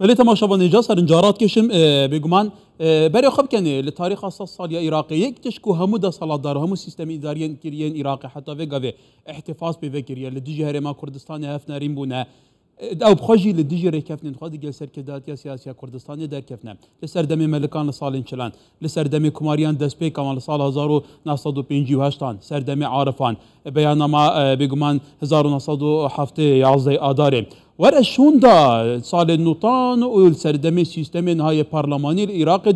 ملی تماشا نیجا انجارات کشم اه، بگمان اه، برای خب کنی لطاریخ اساس سال یا عراقی یک تشکو همو دا سالات دار همو سیستم اداریان کریان عراق حتی وگا و احتفاظ به وی کریان لدیجی هرما کردستان هف ناریم بونه او بخوشی بخوجي لديجي کفنین خواد دي سر كدات يا کردستان كردستان در کفنه لسر دمي ملكان لصالين چلان لسر دمی کماریان دست کمان لسال دمي كماريان و پینجی و هشتان سر دمی عارفان بیانما بيانا ما اه، و 1907 یعزه آداره ورا شون دا سال نوتان و سردم سیستم های پارلمانی عراق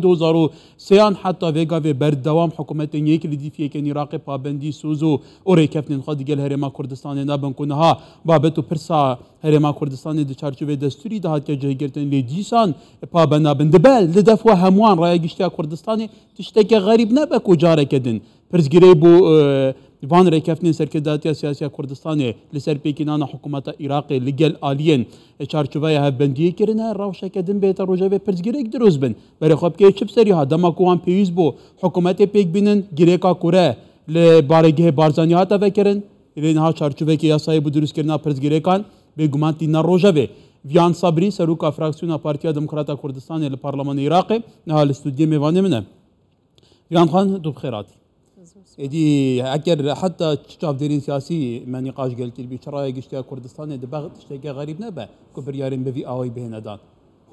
سیان حتی وگا و بر دوام حکومت یک لدیفی کن عراق پابندی سوزو و ریکفتن خود گل هرما کردستان نبن کنها بابت و پرسا هرما کردستان دی چارچوب دستوری ده که جهگرتن گرتن لدیسان پابند نبند بل لدف و هموان رای گشتی کردستان تشتک غریب نبک و جاره کدن پرزگیری بو وان ریکفتنی سرکرداتی سیاسی کردستان لسر پیکنان حکومت عراق لگل آلین چارچوبه ها بندیه کرنه روشه کدن بیتا روشه به پرزگیرک دروز بن برای خواب که چپ سری ها دما کوان پیویز بو حکومت پیک بینن گریکا کوره لبارگه بارزانی ها تفکرن رینها چارچوبه که یاسای بود دروز کرنه پرزگیرکان به گمان تینا روشه ویان صبری سروکا فراکسیونا پارتیا دموکراتا کردستان لپارلمان عراق نها لستودیه میوانه منه ویان خان دو بخیرات دي اگر حتی چاپ دیرین سیاسی من نقاش گل کل بیچاره گشته کردستان ده بغت شتگه غریب نه به کو بریارن بوی آوی به ندان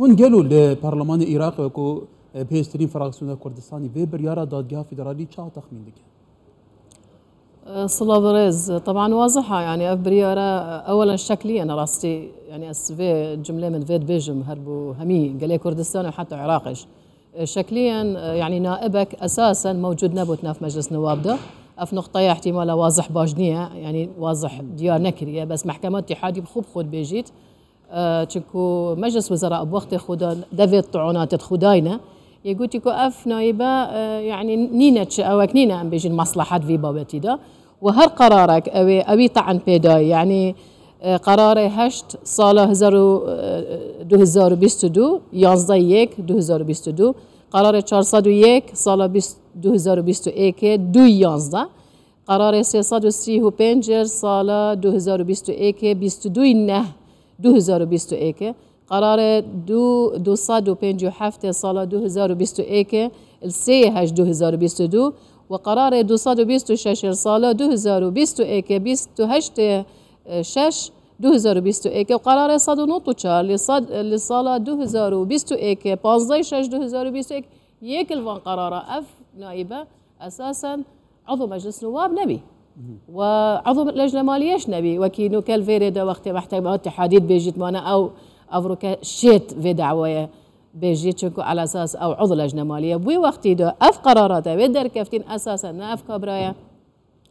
هون گلو ل پارلمان عراق کو پیشترین فراکسیون کردستانی به بریارا دادگاه فدرالی چا تخمین دیگه أه، صلاة رز طبعا واضحة يعني اف اولا شكلي انا راستي يعني اس في جملة من فيد بيجم هربو همي قال كردستان وحتى عراقش شكليا يعني نائبك اساسا موجود نبوتنا في مجلس نوابده اف نقطه احتمال واضح باجنيه يعني واضح ديار نكريه بس محكمه اتحادي بخوب خود بيجيت تشكو آه، مجلس وزراء بوقت خدا دافيد طعونات خداينا يقول تيكو اف نائبه آه، يعني نينا اوك نينا ام بيجي المصلحه في بابتي ده وهر قرارك اوي اوي طعن بيداي يعني قرار 8 سال 2022 11 یک 2022 قرار 401 سال 2021 دو 11 قرار 335 سال 2021 22 نه 2021 قرار دو 257 سال 2021 سه 8 2022 و قرار 226 سال 2021 28 شش دو هزار و بیست و ایک قرار صد و نوت و چار لصد لصالة دو هزار و بیست و ایک پانزده شش دو هزار و بیست و ایک یک الوان قرار اف نائبه اساسا عضو مجلس نواب نبي وعضو لجنة ماليش نبي وكينو كالفيري دا وقت محتاج تحديد بيجيت مانا او افروكا شيت في دعوية بيجيت شكو على اساس او عضو لجنة مالية بوي وقتي دا اف قراراتا بيدر كافتين اساسا نا اف كابرايا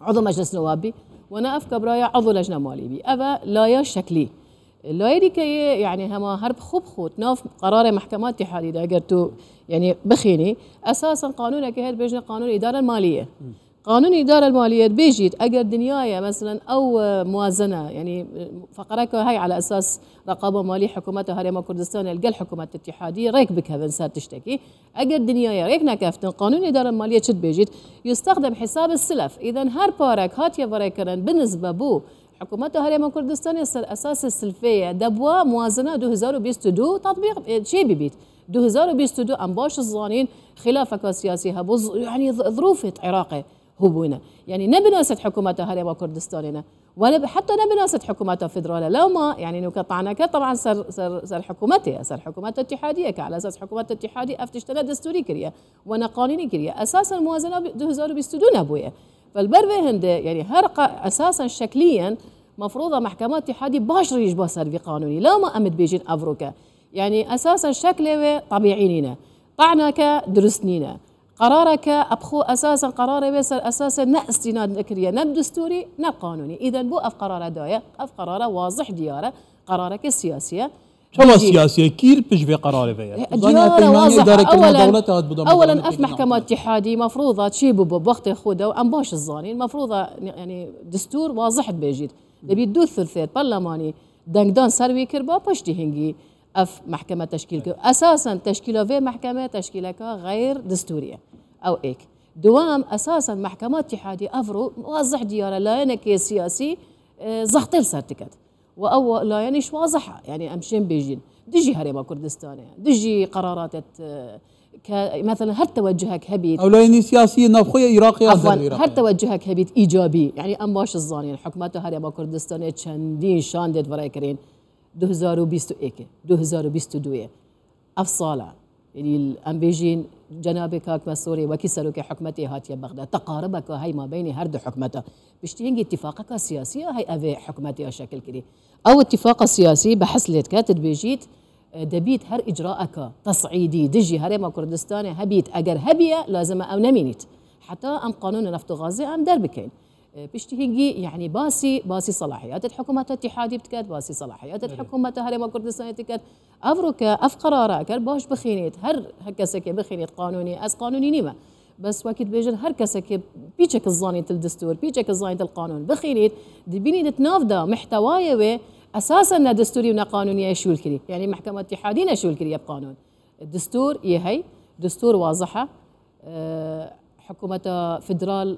عضو مجلس نوابي وانا افكر کبرای عضو لجنه مالي ابا لا يا شكلي لا يدي كي يعني هما هرب خوب خوت ناف قرار محکمات تحالی ده اگر يعني بخيني اساسا قانونك هاد بجنه قانون اداره مالیه قانون الإدارة المالية بيجيت أجر دنيايه مثلا أو موازنة يعني فقرك هاي على أساس رقابة مالية حكومتها هاريما كردستان القل حكومة الاتحادية ريك بك هذا تشتكي أجر دنيايه ريك نكافتن قانون الإدارة المالية شد بيجيت يستخدم حساب السلف إذا هر بارك هاتيا بريكرن بالنسبة بو حكومة هاريما كردستان يصير أساس السلفية دبوا موازنة 2022 تطبيق إيه، شي ببيت 2022 أم باش الظانين خلافك السياسي هبوز يعني ظروفه عراقي هبونا يعني نبناسة حكومته هريبة كردستاننا ولا حتى نبناسة حكومته فدرالة لو ما يعني نقطعنا طبعا صار صار صار حكومتها صار حكومات اتحادية على أساس حكومات اتحادية أفتشتنا دستوري كريا وانا قانوني كريا أساسا موازنة بيستدون أبويا فالبربه هند يعني هرقة أساسا شكليا مفروضة محكمة اتحادية باشر يجبها في قانوني لو ما أمد بيجين أفروكا يعني أساسا شكله طبيعي لنا طعنك درسنينا قرارك أبخو أساسا قرار بيسر أساسا لا استناد نكرية نا الدستوري نا قانوني إذا بو أف قرار دايا أف قرار واضح ديارة قرارك السياسية شما سياسية كير بيش في قرار فيها ديارة واضحة أولا أولا أف محكمة اتحادي مفروضة تشيبو بوقت خودا وان باش الزانين المفروضة يعني دستور واضح بيجيد نبي دو ثلثات برلماني سر ويكر با باش هنجي اف محكمه تشكيل اساسا تشكيله في محكمه تشكيله غير دستوريه أو إيك دوام أساسا محكمات اتحادي أفرو واضح ديارة لا أنا كي سياسي آه، زغطيل سرتكت وأو لا يعني شو واضحة يعني أمشين بيجين دجي هريما كردستان دجي قرارات آه، مثلا هل توجهك هبيت او يعني سياسي نفخيه عراقي هل توجهك هبيت ايجابي يعني ام باش الزاني حكومته هر ما كردستان چندین شان دید برای کرین 2021 2022 دوي افصالا يعني ام بيجين جناب کاک مسوری وكسرك حكمتي حکمت هاتیه بغداد تقارب که ما بین هر دو حکمت بشتی هنگی اتفاق که سیاسی شكل اوه ها شکل کری او اتفاق سیاسی بحس لیت کاتت بيجيت دبیت هر اجراء که تصعیدی دجی هرم کردستان هبیت اگر هبیه لازم او نمینید حتی ام قانون نفت و غازی ام در بيشتهي يعني باسي باسي صلاحيات الحكومة اتحادي بتكاد باسي صلاحيات الحكومة هرم كردستان تكاد أفرك أف قرارة كر باش بخينيت هر هكسك بخينيت قانوني أس قانوني نيمة بس وقت بيجر هر كسك بيشك الزانية الدستور بيشك الزانية القانون بخينيت دي دبيني تنافدا محتوايا أساسا دستوري ونا قانوني شو الكري يعني محكمة اتحادية شو الكري بقانون الدستور يهي دستور واضحة أه، حكومة فدرال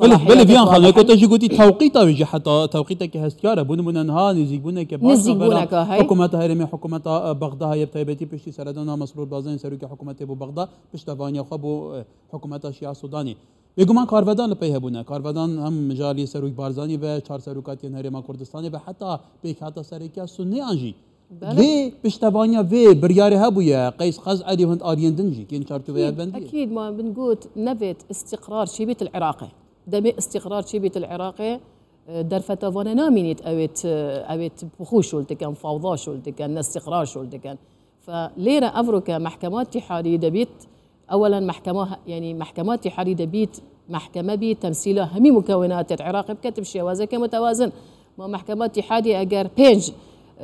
بله بله بیان خاله کو تجی گوتی توقیتا ویجی حتا توقیتا که هستیاره بون من انها نزیگونه که که های حکومت هرمی حکومت بغدا های تایبتی پشتی سردنا مصروف بازن سرو که حکومت بو بغدا پشت وانیا خو بو حکومت شیعه سودانی بگومان کارودان لپی هبونه کارودان هم مجالی سروک بارزانی و چهار سروکاتی ما کردستانی و حتی پیک حتی سرکیا سنی انجی في بشتبانيا في برياري هابويا قيس خز علي هند اريندنجي كين شارتو بندي اكيد ما بنقول نبت استقرار شبيت العراقي دمي استقرار شبيت العراقي آه، در فتا وانا نامينيت اويت آه، اويت بخوش شولت كان فوضى شولت كان استقرار شولت كان فليرة افرك محكمات تحاري دبيت اولا محكمه يعني محكمات تحاري دبيت محكمه بي تمثيلها همي مكونات العراق بكتب وازا كمتوازن ما محكمات اتحادي اجر بينج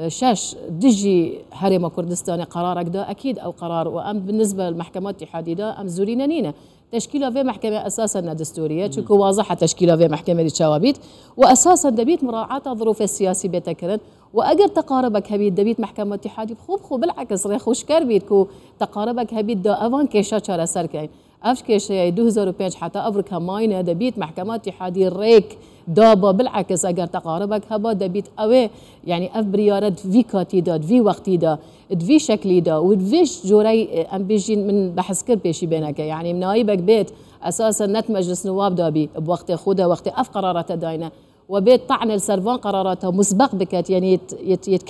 شاش دجي حريم كردستان قرارك دا أكيد أو قرار وأم بالنسبة للمحكمات الاتحادية دا أم زورينا نينا تشكيلة في محكمة أساسا دستورية تشكو واضحة تشكيلة في محكمة للشوابيت وأساسا دبيت مراعاة الظروف السياسية بتكرن وأجر تقاربك هبيت دبيت محكمة اتحادية بخوب خوب بالعكس ريخو خوش كربيت كو تقاربك هبيت دا أفان كيشا شارع سركين أفش كيشا 2005 حتى أفريكا ماينة دبيت محكمة اتحادية ريك دابا بالعكس اگر تقاربك هبا دبيت اوي يعني اف بريارد في كاتي دا في وقتي دا في شكلي دا ودفيش جوري ام بيجين من بحث كر بيشي بينك يعني من نايبك بيت اساسا نت مجلس نواب دابي بوقت خوده وقت اف قرارات داينه وبيت طعن السرفون قراراته مسبق بكات يعني يت يت يت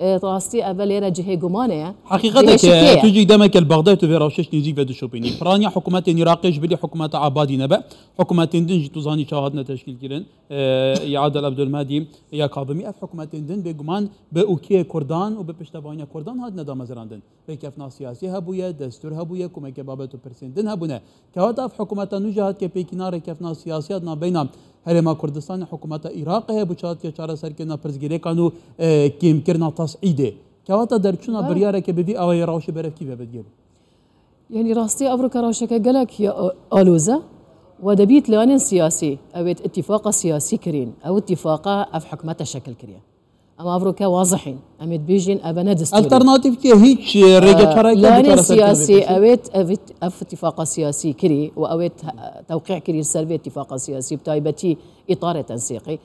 راستی إيه، اول لیره جهه گمانه حقیقت تو جی البغداد تو ویراوشش نیجی و شوبيني فرانيا حکومت عراقش بلي حکومت عبادي نبا حکومت دنج جی توزانی شاهد تشکیل کرن إيه، یا عادل عبدالمادی یا کابمی اف حکومت دن به گمان كردان اوکی کردان و هاد ندام زراندن به کفنا سیاسی هبویه دستور هبویه کمک بابت و پرسندن هبونه که هاد اف حکومت نوجه هاد كيف پیکنار کفنا سیاسی هەرێما کوردستان حکوومەتە عراق هەیە بچات کە چارەسەرکردنا پرزگیرەکان و کیمکردنا تەسعیدێ کەواتە دەرچوونە بریارێکە ببی ئەوەی ڕاوشی بەرەکی بە بگیر یعنی ڕاستی ئەفرکە ڕاشەکە گەلێکی ئالۆزە ودەبییت لەوانێن سیاسی ئەوێت اتفاق سیاسی کرین ئەو اتفاق أف حکومەتە شەکل کرێن ئەما بڕۆکە وازحین ئەمێت بێژین ئە بەنەدەست ئەلتەرناتیفکە هیچ ڕێگەکەڕێگەانی سیاسی ئەوێت ئەوێت اتفاق سیاسی کری و ئەوێت تەوقع کری سەرێت اتفاق سیاسی بتایبەتی ئیتارە تەنسیقی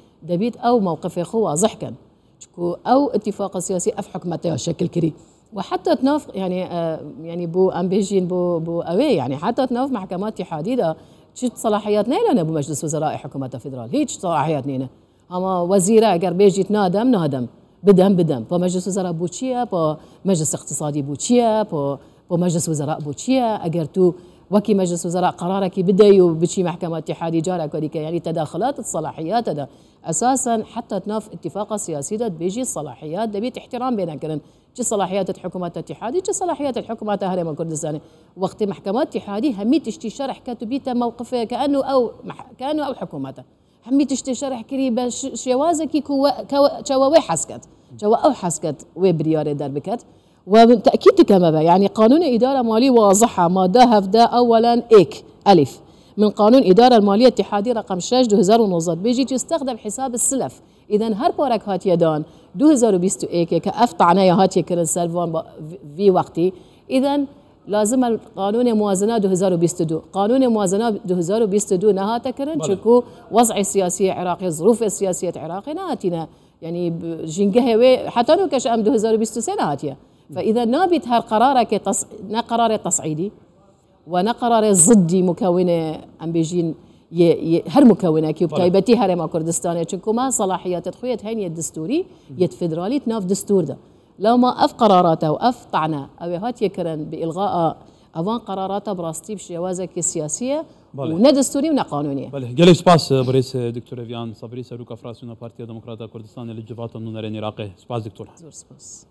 او موقف مووقفێ واضح وازحکەن چکو او اتفاق سیاسی ئەف حکومەتەیە شکل کری وحتى تناف يعني آه، يعني بو ام بيجين بو بو اوي يعني حتى تناف محكمات حديده شت صلاحيات نينا بو مجلس وزراء حكومه فدرال هيك صلاحيات نينا اما وزيره اگر بێژیت نادم نادم بدم بدم با مجلس وزراء بۆ با مجلس اقتصادي اقتصادی بۆ با مجلس وزراء مەجلس وزەرا تو وكي مجلس وزراء قرارك بدي و بچی اتحادي جارك جارە يعني یعنی الصلاحيات صلاحیاتەدا اساسا حتى تناف اتفاقا سياسي دا بيجي صلاحيات دبيت احترام بين كرن جي صلاحيات الحكومات الاتحادي جي صلاحيات الحكومة من كردستان وقت محكمة اتحادي هميت اشتي شرح كاتبيته موقفه كأنه أو كأنه أو حكومته همي تشتي شرح کری باش شوازه کی چوا كو كو کد چوا او حسكت کد وی بریاره در وتأكيد كما يعني قانون إدارة مالية واضحة ما مادة دا أولا إيك ألف من قانون إدارة المالية الاتحادي رقم 6 2019 بيجي يستخدم حساب السلف إذا هر بارك هات يدان 2021 كأف يا هات يا كرن سيرفون في وقتي إذا لازم قانون موازنه 2022 قانون موازنه 2022 نها تكرن چکو وضع السياسي العراقي ظروف السياسيه العراقي نهاتینا يعني جنگه حتى لو كش ام 2023 نهاتيه فاذا نابت هر قرارك تص... نا قرار تصعيدي ونا قرار ضدي مكونه ام بيجين ي... ي... هر مكونه كي بتايبتي هرم كردستان چونكو ما صلاحيات تخويت هيني الدستوري يد تناف ناف دستور ده لو ما اف قراراته واف طعنه او هات يكرن بالغاء اوان قراراته براستي بش جوازك السياسيه بله. ونا دستوري ونا قانونيه بله قال سباس بريس دكتور افيان صبري سروكا فراسونا بارتيا ديمقراطيه كردستان اللي جفاتهم من العراق سباس دكتور زور سباس